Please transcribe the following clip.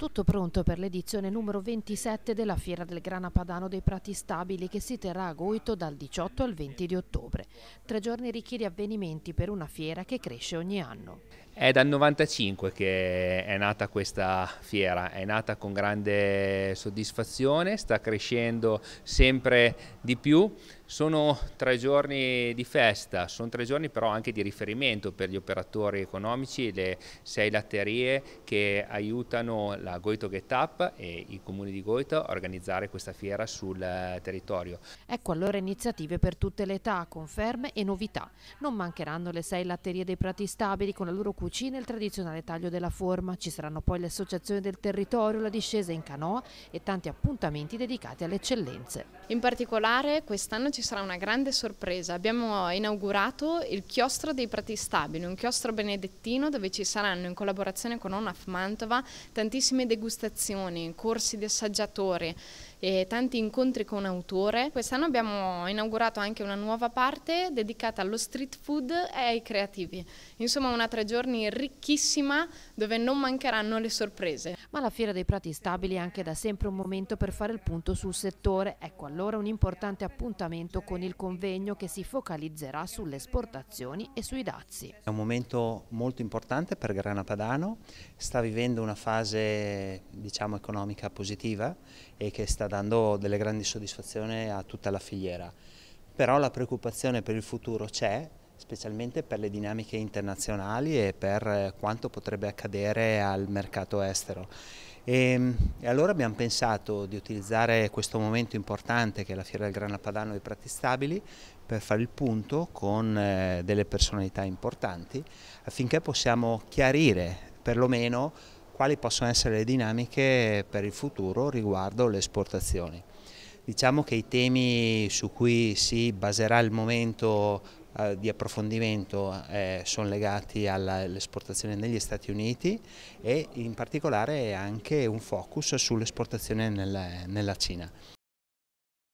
Tutto pronto per l'edizione numero 27 della Fiera del Grana Padano dei Prati Stabili che si terrà a Goito dal 18 al 20 di ottobre. Tre giorni ricchi di avvenimenti per una fiera che cresce ogni anno. È dal 95 che è nata questa fiera, è nata con grande soddisfazione, sta crescendo sempre di più. Sono tre giorni di festa, sono tre giorni però anche di riferimento per gli operatori economici, le sei latterie che aiutano la Goito Get Up e i comuni di Goito a organizzare questa fiera sul eh, territorio. Ecco allora iniziative per tutte le età, conferme e novità. Non mancheranno le sei latterie dei prati stabili con la loro cucina e il tradizionale taglio della forma. Ci saranno poi le associazioni del territorio, la discesa in canoa e tanti appuntamenti dedicati alle eccellenze. In particolare quest'anno ci ci sarà una grande sorpresa. Abbiamo inaugurato il chiostro dei Prati Stabili, un chiostro benedettino dove ci saranno in collaborazione con ONAF Mantova tantissime degustazioni, corsi di assaggiatori e tanti incontri con autore. Quest'anno abbiamo inaugurato anche una nuova parte dedicata allo street food e ai creativi. Insomma una tre giorni ricchissima dove non mancheranno le sorprese. Ma la Fiera dei Prati Stabili è anche da sempre un momento per fare il punto sul settore. Ecco allora un importante appuntamento con il convegno che si focalizzerà sulle esportazioni e sui dazi. È un momento molto importante per Grana Padano, sta vivendo una fase diciamo economica positiva e che sta dando delle grandi soddisfazioni a tutta la filiera. Però la preoccupazione per il futuro c'è, specialmente per le dinamiche internazionali e per eh, quanto potrebbe accadere al mercato estero. E, ehm, e allora abbiamo pensato di utilizzare questo momento importante che è la Fiera del Grana Padano dei Prati Stabili per fare il punto con eh, delle personalità importanti affinché possiamo chiarire perlomeno quali possono essere le dinamiche per il futuro riguardo le esportazioni. Diciamo che i temi su cui si baserà il momento eh, di approfondimento eh, sono legati all'esportazione negli Stati Uniti e in particolare anche un focus sull'esportazione nella, nella Cina.